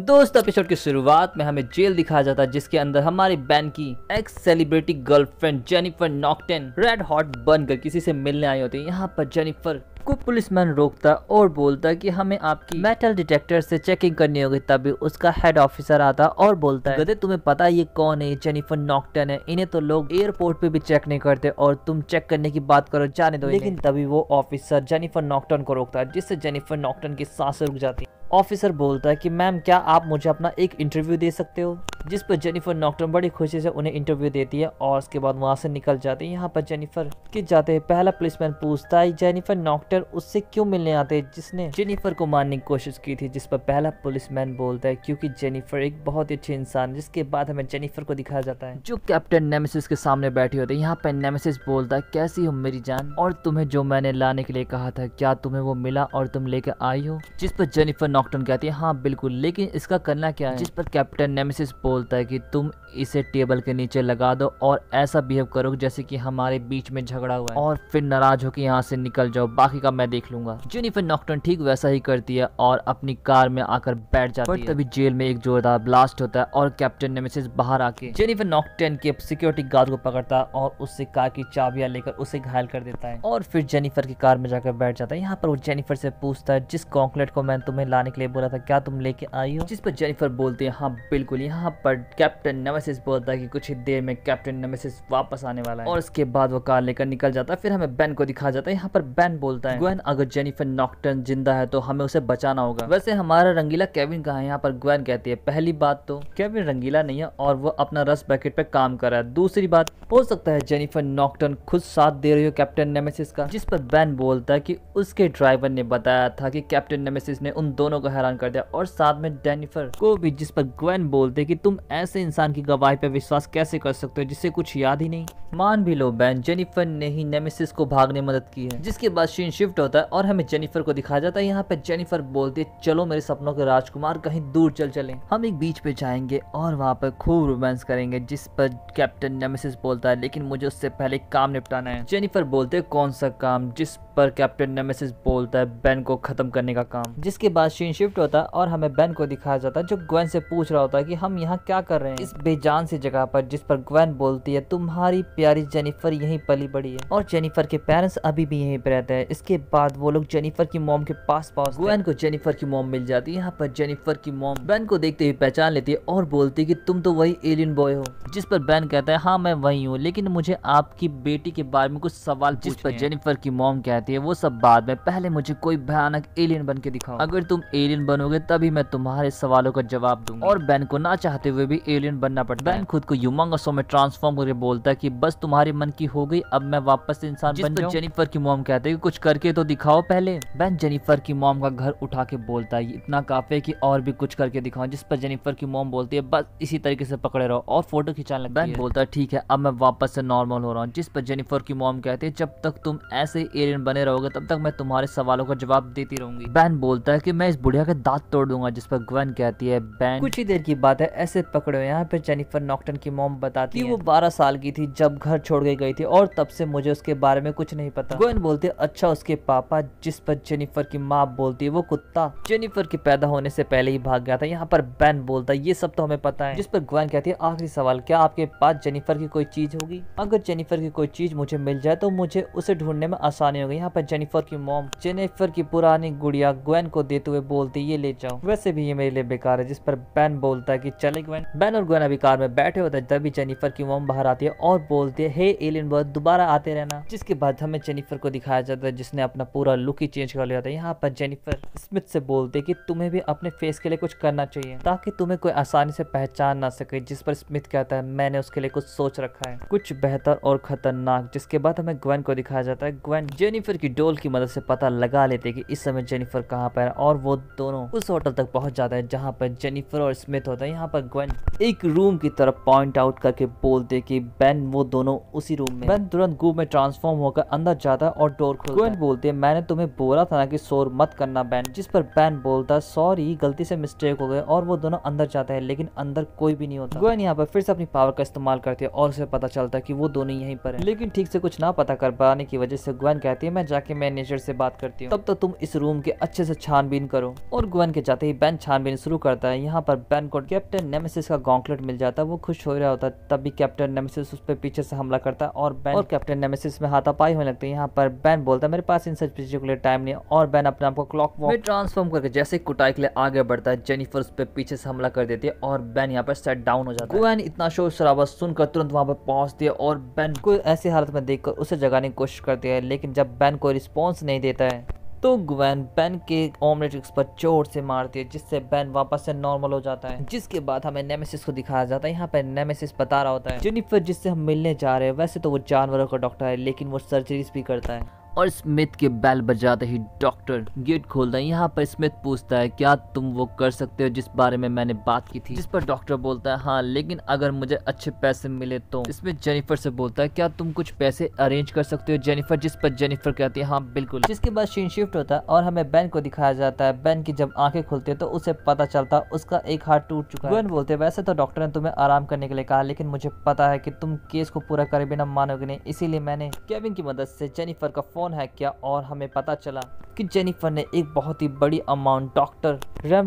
दोस्तों एपिसोड की शुरुआत में हमें जेल दिखाया जाता है जिसके अंदर हमारे बैन की एक्स सेलिब्रिटी गर्लफ्रेंड जेनिफर नॉकटेन रेड हॉट बनकर किसी से मिलने आई होती है यहाँ पर जेनिफर को पुलिसमैन रोकता और बोलता कि हमें आपकी मेटल डिटेक्टर से चेकिंग करनी होगी तभी उसका हेड ऑफिसर आता और बोलता है तुम्हें पता ये कौन है जेनिफर नॉकटन है इन्हें तो लोग एयरपोर्ट पे भी चेक नहीं करते और तुम चेक करने की बात करो जाने दो लेकिन तभी वो ऑफिसर जेनिफर नॉकटन को रोकता है जिससे जेनिफर नॉकटन की सांस रुक जाती है ऑफिसर बोलता है कि मैम क्या आप मुझे अपना एक इंटरव्यू दे सकते हो जिस पर जेनिफर नॉक्टर बड़ी खुशी से उन्हें इंटरव्यू देती है और उसके बाद वहाँ से निकल जाते हैं यहाँ पर जेनिफर के जाते हैं पहला पुलिसमैन पूछता है जेनिफर नॉक्टर उससे क्यों मिलने आते हैं जिसने जेनिफर को मारने की कोशिश की थी जिस पर पहला पुलिसमैन बोलता है क्योंकि जेनिफर एक बहुत ही अच्छे इंसान है जिसके बाद हमें जेनिफर को दिखाया जाता है जो कैप्टन नेमेसिस के सामने बैठे होते हैं यहाँ पर नेमेसिस बोलता है कैसी हो मेरी जान और तुम्हें जो मैंने लाने के लिए कहा था क्या तुम्हें वो मिला और तुम लेकर आई हो जिस पर जेनिफर नॉकटन कहती है हाँ बिल्कुल लेकिन इसका करना क्या है जिस पर कैप्टन नेमेसिस बोलता है कि तुम इसे टेबल के नीचे लगा दो और ऐसा बिहेव करो जैसे कि हमारे बीच में झगड़ा हुआ है और फिर नाराज होकर यहाँ से निकल जाओ बाकी का मैं देख लूंगा जेनिफर नॉकटन ठीक वैसा ही करती है और अपनी कार में आकर बैठ जाती है तभी जेल में एक जोरदार ब्लास्ट होता है और कैप्टन नेमेसिस बाहर आके जेनिफर नॉकटन के सिक्योरिटी गार्ड को पकड़ता है और उससे कार की चाबियां लेकर उसे घायल कर देता है और फिर जेनिफर की कार में जाकर बैठ जाता है यहाँ पर वो जेनिफर से पूछता है जिस कॉन्क्लेट को मैं तुम्हें लाने लाने के लिए बोला था क्या तुम लेके आई हो जिस पर जेनिफर बोलती है हाँ बिल्कुल यहाँ पर कैप्टन नमेसिस बोलता है कि कुछ ही देर में कैप्टन नमेसिस वापस आने वाला है और उसके बाद वो कार लेकर निकल जाता है फिर हमें बैन को दिखा जाता है यहाँ पर बैन बोलता है ग्वेन अगर जेनिफर नॉकटन जिंदा है तो हमें उसे बचाना होगा वैसे हमारा रंगीला केविन कहा है यहाँ पर ग्वेन कहती है पहली बात तो केविन रंगीला नहीं है और वो अपना रस पैकेट पे काम कर रहा है दूसरी बात हो सकता है जेनिफर नॉकटन खुद साथ दे रही हो कैप्टन नेमेसिस का जिस पर बैन बोलता है कि उसके ड्राइवर ने बताया था कि कैप्टन नेमेसिस ने उन दोनों दोनों को हैरान कर दिया और साथ में डेनिफर को भी जिस पर ग्वेन बोलते कि तुम ऐसे इंसान की गवाही पर विश्वास कैसे कर सकते हो जिससे कुछ याद ही नहीं मान भी लो बैन जेनिफर ने ही नेमेसिस को भागने मदद की है जिसके बाद शीन शिफ्ट होता है और हमें जेनिफर को दिखाया जाता है यहाँ पे जेनिफर बोलते है चलो मेरे सपनों के राजकुमार कहीं दूर चल चले हम एक बीच पे जाएंगे और वहाँ पर खूब रोमांस करेंगे जिस पर कैप्टन नेमेसिस बोलता है लेकिन मुझे उससे पहले काम निपटाना है जेनिफर बोलते कौन सा काम जिस पर कैप्टन नेमेसिस बोलता है बैन को खत्म करने का काम जिसके बाद सीन शिफ्ट होता है और हमें बैन को दिखाया जाता है जो ग्वेन से पूछ रहा होता है कि हम यहाँ क्या कर रहे हैं इस बेजान सी जगह पर जिस पर ग्वेन बोलती है तुम्हारी प्यारी जेनिफर यहीं पली बड़ी है और जेनिफर के पेरेंट्स अभी भी यहीं पर रहते हैं इसके बाद वो लोग जेनिफर की मोम के पास पास ग्वेन को जेनिफर की मोम मिल जाती है यहाँ पर जेनिफर की मोम बैन को देखते हुए पहचान लेती है और बोलती है की तुम तो वही एलियन बॉय हो जिस पर बैन कहता है हाँ मैं वही हूँ लेकिन मुझे आपकी बेटी के बारे में कुछ सवाल जिस पर जेनिफर की मोम कहते आती है वो सब बाद में पहले मुझे कोई भयानक एलियन बन के दिखाओ अगर तुम एलियन बनोगे तभी मैं तुम्हारे सवालों का जवाब दूंगा और बैन को ना चाहते हुए भी एलियन बनना पड़ता है बैन खुद को ह्यूमंग में ट्रांसफॉर्म करके बोलता है की बस तुम्हारे मन की हो गई अब मैं वापस इंसान बन जेनिफर की मोम कहते हैं कुछ करके तो दिखाओ पहले बैन जेनिफर की मोम का घर उठा के बोलता है इतना काफी की और भी कुछ करके दिखाओ जिस पर जेनिफर की मोम बोलती है बस इसी तरीके से पकड़े रहो और फोटो खिंचाने लगता है बोलता है ठीक है अब मैं वापस से नॉर्मल हो रहा हूँ जिस पर जेनिफर की मोम कहते हैं जब तक तुम ऐसे एलियन बन बने रहोगे तब तक मैं तुम्हारे सवालों का जवाब देती रहूंगी बैन बोलता है कि मैं इस बुढ़िया के दांत तोड़ दूंगा जिस पर ग्वेन कहती है बैन कुछ ही देर की बात है ऐसे पकड़े यहाँ पे जेनिफर नॉक्टन की मोम बताती है वो बारह साल की थी जब घर छोड़ के गई थी और तब से मुझे उसके बारे में कुछ नहीं पता ग्वेन बोलते अच्छा उसके पापा जिस पर जेनिफर की माँ बोलती है वो कुत्ता जेनिफर के पैदा होने से पहले ही भाग गया था यहाँ पर बैन बोलता है ये सब तो हमें पता है जिस पर ग्वेन कहती है आखिरी सवाल क्या आपके पास जेनिफर की कोई चीज होगी अगर जेनिफर की कोई चीज मुझे मिल जाए तो मुझे उसे ढूंढने में आसानी होगी यहाँ पर जेनिफर की मोम जेनिफर की पुरानी गुड़िया ग्वेन को देते हुए बोलती ये ले जाओ वैसे भी ये मेरे लिए बेकार है जिस पर बैन बोलता है की चले ग्वेन बैन और ग्वेन अभी कार में बैठे होते हैं तभी जेनिफर की मोम बाहर आती है और बोलती है हे एलियन बर्थ दोबारा आते रहना जिसके बाद हमें जेनिफर को दिखाया जाता है जिसने अपना पूरा लुक ही चेंज कर लिया था यहाँ पर जेनिफर स्मिथ से बोलते की तुम्हें भी अपने फेस के लिए कुछ करना चाहिए ताकि तुम्हें कोई आसानी से पहचान ना सके जिस पर स्मिथ कहता है मैंने उसके लिए कुछ सोच रखा है कुछ बेहतर और खतरनाक जिसके बाद हमें ग्वेन को दिखाया जाता है ग्वेन जेनिफर कंप्यूटर की डोल की मदद से पता लगा लेते कि इस समय जेनिफर कहाँ पर है और वो दोनों उस होटल तक पहुंच जाता है जहाँ पर जेनिफर और स्मिथ होता है यहाँ पर ग्वेन एक रूम की तरफ पॉइंट आउट करके बोलते कि बेन वो दोनों उसी रूम में बेन तुरंत गु में ट्रांसफॉर्म होकर अंदर जाता है और डोर खोल ग्वेन बोलते है मैंने तुम्हें बोला था ना कि शोर मत करना बैन जिस पर बैन बोलता है सॉरी गलती से मिस्टेक हो गए और वो दोनों अंदर जाता है लेकिन अंदर कोई भी नहीं होता ग्वेन यहाँ पर फिर से अपनी पावर का इस्तेमाल करती है और उसे पता चलता है की वो दोनों यहीं पर है लेकिन ठीक से कुछ ना पता कर पाने की वजह से ग्वेन कहती है मैं जाके मैनेजर से बात करती हूँ तब तो तुम इस रूम के अच्छे से छानबीन करो और गुवन के जाते ही बैन छानबीन शुरू करता है यहाँ पर बैन को कैप्टन नेमेसिस का गॉन्कलेट मिल जाता है वो खुश हो रहा होता है तभी कैप्टन नेमेसिस उस पर पीछे से हमला करता है और बैन और कैप्टन नेमेसिस में हाथापाई होने लगती है यहाँ पर बैन बोलता है मेरे पास इन सच पीछे के लिए टाइम नहीं और बैन अपने आप को क्लॉक ट्रांसफॉर्म करके जैसे कुटाई के लिए आगे बढ़ता है जेनिफर उस पर पीछे से हमला कर देती है और बैन यहाँ पर सेट डाउन हो जाता है इतना शोर शराबा सुनकर तुरंत वहाँ पर पहुंचती है और बैन को ऐसी हालत में देखकर उसे जगाने की कोशिश करती है लेकिन जब बैन पेन को रिस्पॉन्स नहीं देता है तो ग्वैन बेन के ऑमलेट पर जोर से मारती है जिससे बेन वापस से नॉर्मल हो जाता है जिसके बाद हमें नेमेसिस को दिखाया जाता है यहाँ पर नेमेसिस बता रहा होता है जेनिफर जिससे हम मिलने जा रहे हैं वैसे तो वो जानवरों का डॉक्टर है लेकिन वो सर्जरीज भी करता है और स्मिथ के बैल बजाते ही डॉक्टर गेट खोलता है यहाँ पर स्मिथ पूछता है क्या तुम वो कर सकते हो जिस बारे में मैंने बात की थी जिस पर डॉक्टर बोलता है हाँ लेकिन अगर मुझे अच्छे पैसे मिले तो इसमें जेनिफर से बोलता है क्या तुम कुछ पैसे अरेंज कर सकते हो जेनिफर जिस पर जेनिफर कहती है हाँ बिल्कुल जिसके बाद शीन शिफ्ट होता है और हमें बैन को दिखाया जाता है बैन की जब आंखें खुलती है तो उसे पता चलता है उसका एक हाथ टूट चुका है बोलते वैसे तो डॉक्टर ने तुम्हें आराम करने के लिए कहा लेकिन मुझे पता है की तुम केस को पूरा करे बिना मानोगे नहीं इसीलिए मैंने केविन की मदद से जेनिफर का फोन फोन है क्या और हमें पता चला कि जेनिफर ने एक बहुत ही बड़ी अमाउंट डॉक्टर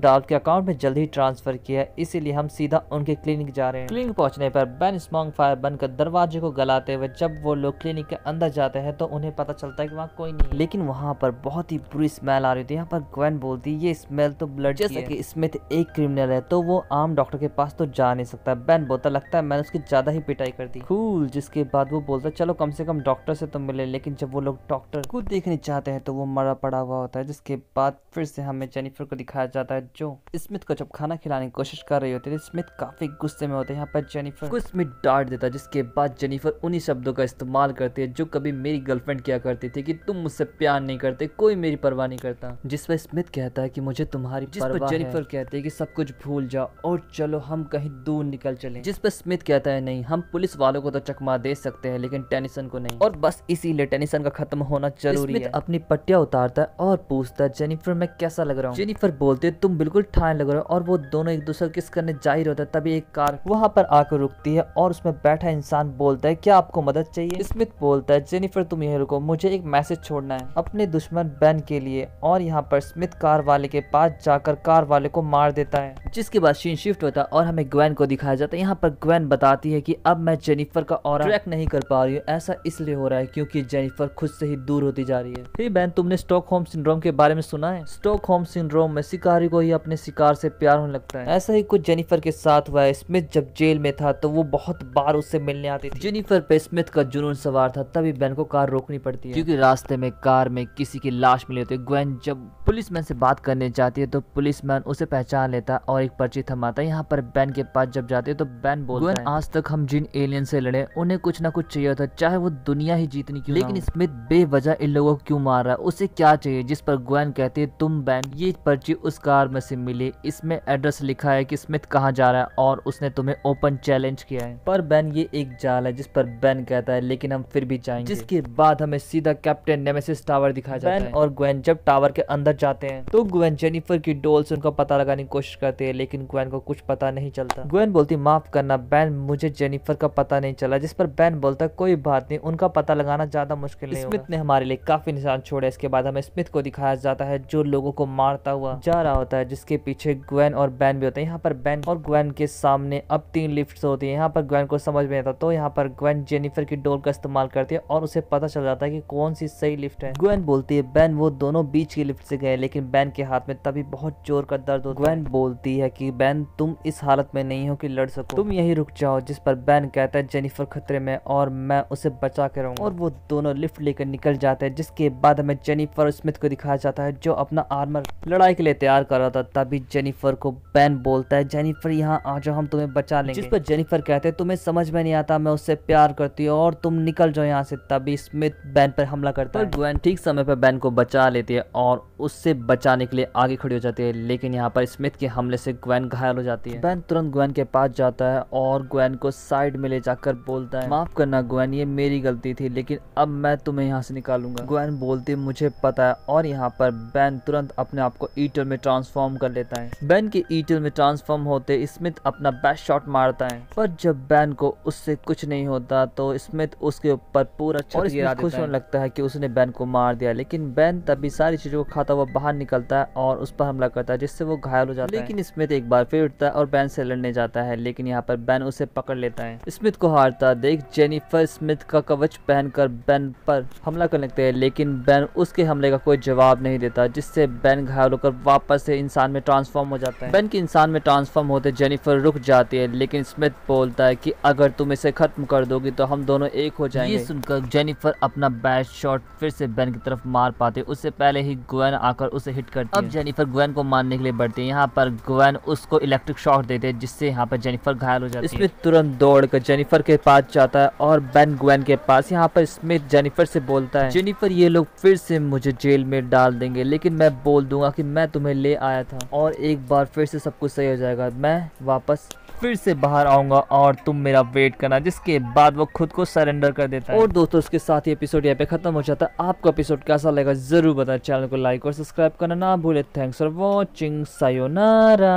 डाल के अकाउंट में जल्द ही ट्रांसफर किया इसीलिए हम सीधा उनके क्लिनिक जा रहे हैं क्लिनिक पहुंचने पर बेन स्मॉन्ग फायर बनकर दरवाजे को गलाते हुए जब वो लोग क्लिनिक के अंदर जाते हैं तो उन्हें पता चलता है कि वहाँ कोई नहीं लेकिन वहाँ पर बहुत ही बुरी स्मेल आ रही थी यहाँ पर ग्वेन बोलती ये स्मेल तो ब्लड जैसे की स्मिथ तो एक क्रिमिनल है तो वो आम डॉक्टर के पास तो जा नहीं सकता बैन बोलता लगता है मैंने उसकी ज्यादा ही पिटाई कर दी फूल जिसके बाद वो बोलता चलो कम से कम डॉक्टर से तो मिले लेकिन जब वो लोग डॉक्टर डॉक्टर को देखने चाहते हैं तो वो मरा पड़ा हुआ होता है जिसके बाद फिर से हमें जेनिफर को दिखाया जाता है जो स्मिथ को जब खाना खिलाने की कोशिश कर रही होती है तो स्मिथ काफी गुस्से में होते हैं यहाँ पर जेनिफर को स्मिथ डांट देता है जिसके बाद जेनिफर उन्हीं शब्दों का इस्तेमाल करती है जो कभी मेरी गर्लफ्रेंड क्या करती थी की तुम मुझसे प्यार नहीं करते कोई मेरी परवाह नहीं करता जिस पर स्मिथ कहता है की मुझे तुम्हारी जेनिफर कहते है की सब कुछ भूल जाओ और चलो हम कहीं दूर निकल चले जिस पर स्मिथ कहता है नहीं हम पुलिस वालों को तो चकमा दे सकते हैं लेकिन टेनिसन को नहीं और बस इसीलिए टेनिसन का खत्म होना जरूरी तो है अपनी पट्टिया उतारता है और पूछता है जेनिफर मैं कैसा लग रहा हूँ जेनिफर बोलते है तुम बिल्कुल ठाए लग रहे हो और वो दोनों एक दूसरे किस करने जाहिर होता है तभी एक कार वहाँ पर आकर रुकती है और उसमें बैठा इंसान बोलता है क्या आपको मदद चाहिए स्मिथ बोलता है जेनिफर तुम यही रुको मुझे एक मैसेज छोड़ना है अपने दुश्मन बैन के लिए और यहाँ पर स्मिथ कार वाले के पास जाकर कार वाले को मार देता है जिसके बाद शीन शिफ्ट होता है और हमें ग्वेन को दिखाया जाता है यहाँ पर ग्वेन बताती है की अब मैं जेनिफर का और ट्रैक नहीं कर पा रही हूँ ऐसा इसलिए हो रहा है क्योंकि जेनिफर खुद से ही दूर होती जा रही है फिर बहन तुमने स्टॉक होम सिंड्रोम के बारे में सुना है स्टॉक होम सिंड्रोम में शिकारी को ही अपने शिकार से प्यार होने लगता है ऐसा ही कुछ जेनिफर के साथ हुआ है स्मिथ जब जेल में था तो वो बहुत बार उससे मिलने आती थी जेनिफर पे स्मिथ का जुनून सवार था तभी बहन को कार रोकनी पड़ती है क्योंकि रास्ते में कार में किसी की लाश मिली होती है ग्वेन जब मैन से बात करने जाती है तो पुलिस मैन उसे पहचान लेता और एक पर्ची थमाता है यहाँ पर बैन के पास जब जाते हैं तो बैन बोलता है आज तक हम जिन एलियन से लड़े उन्हें कुछ ना कुछ चाहिए था चाहे वो दुनिया ही जीतने की लेकिन स्मिथ बे बेवजह इन लोगों को क्यों मार रहा है उसे क्या चाहिए जिस पर ग्वैन कहती है तुम बैन ये पर्ची उस कार में से मिली इसमें एड्रेस लिखा है कि स्मिथ कहाँ जा रहा है और उसने तुम्हें ओपन चैलेंज किया है पर बैन ये एक जाल है जिस पर बैन कहता है लेकिन हम फिर भी जाएंगे जिसके बाद हमें सीधा कैप्टन नेमेसिस टावर दिखाया जाता है और ग्वेन जब टावर के अंदर जाते हैं तो ग्वेन जेनिफर की डोल से उनका पता लगाने की कोशिश करते हैं लेकिन ग्वेन को कुछ पता नहीं चलता ग्वेन बोलती माफ करना बैन मुझे जेनिफर का पता नहीं चला जिस पर बैन बोलता कोई बात नहीं उनका पता लगाना ज्यादा मुश्किल नहीं ने हमारे लिए काफी निशान छोड़े इसके बाद हमें स्मिथ को दिखाया जाता है जो लोगों को मारता हुआ जा रहा होता है जिसके पीछे ग्वेन और बैन भी होते हैं यहाँ पर बैन और ग्वेन के सामने अब तीन लिफ्ट होती है यहाँ पर ग्वेन को समझ में आता तो यहाँ पर ग्वेन जेनिफर की डोर का इस्तेमाल करती है और उसे पता चल जाता है की कौन सी सही लिफ्ट है ग्वेन बोलती है बैन वो दोनों बीच की लिफ्ट से गए लेकिन बैन के हाथ में तभी बहुत जोर का दर्द होता ग्वैन बोलती है की बैन तुम इस हालत में नहीं हो कि लड़ सको तुम यही रुक जाओ जिस पर बैन कहता है जेनिफर खतरे में और मैं उसे बचा के रहूंगा और वो दोनों लिफ्ट लेकर निकल निकल जाता है जिसके बाद हमें जेनिफर स्मिथ को दिखाया जाता है जो अपना आर्मर लड़ाई के लिए तैयार कर रहा था तभी जेनिफर को बैन बोलता है जेनिफर यहाँ आ जाओ हम तुम्हें बचा लेंगे जिस पर जेनिफर कहते हैं तुम्हें समझ में नहीं आता मैं उससे प्यार करती हूँ और तुम निकल जाओ यहाँ से तभी स्मिथ बैन पर हमला करता है ग्वैन ठीक समय पर बैन को बचा लेती है और उससे बचाने के लिए आगे खड़ी हो जाती है लेकिन यहाँ पर स्मिथ के हमले से ग्वैन घायल हो जाती है बैन तुरंत ग्वैन के पास जाता है और ग्वैन को साइड में ले जाकर बोलता है माफ करना ग्वैन ये मेरी गलती थी लेकिन अब मैं तुम्हें यहाँ से निकालूंगा गुआन बोलती मुझे पता है और यहाँ पर बैन तुरंत अपने आप को ईटल में ट्रांसफॉर्म कर लेता है बैन के ईटल में ट्रांसफॉर्म होते स्मिथ अपना बेस्ट शॉट मारता है पर जब बैन को उससे कुछ नहीं होता तो स्मिथ उसके ऊपर पूरा खुश होने लगता है की उसने बैन को मार दिया लेकिन बैन तभी सारी चीजों को खाता हुआ बाहर निकलता है और उस पर हमला करता है जिससे वो घायल हो जाता है लेकिन स्मिथ एक बार फिर उठता है और बैन से लड़ने जाता है लेकिन यहाँ पर बैन उसे पकड़ लेता है स्मिथ को हारता देख जेनिफर स्मिथ का कवच पहनकर बैन पर हमला हमला करने लगते हैं लेकिन बैन उसके हमले का कोई जवाब नहीं देता जिससे बैन घायल होकर वापस से इंसान में ट्रांसफॉर्म हो जाता है बैन की इंसान में ट्रांसफॉर्म होते जेनिफर रुक जाती है लेकिन स्मिथ बोलता है कि अगर तुम इसे खत्म कर दोगी तो हम दोनों एक हो जाएंगे ये सुनकर जेनिफर अपना बैट शॉट फिर से बैन की तरफ मार पाते उससे पहले ही गुएन आकर उसे हिट करती अब जेनिफर गुएन को मारने के लिए बढ़ती है यहाँ पर गुएन उसको इलेक्ट्रिक शॉट देते हैं जिससे यहाँ पर जेनिफर घायल हो जाती है स्मिथ तुरंत दौड़ कर जेनिफर के पास जाता है और बैन गुएन के पास यहाँ पर स्मिथ जेनिफर से बोल होता है जेनिफर ये लोग फिर से मुझे जेल में डाल देंगे लेकिन मैं बोल दूंगा कि मैं तुम्हें ले आया था और एक बार फिर से सब कुछ सही हो जाएगा मैं वापस फिर से बाहर आऊंगा और तुम मेरा वेट करना जिसके बाद वो खुद को सरेंडर कर देता है और दोस्तों उसके साथ ही एपिसोड यहाँ पे खत्म हो जाता है आपको एपिसोड कैसा लगेगा जरूर बताए चैनल को लाइक और सब्सक्राइब करना ना भूले थैंक्स फॉर वॉचिंग सायोनारा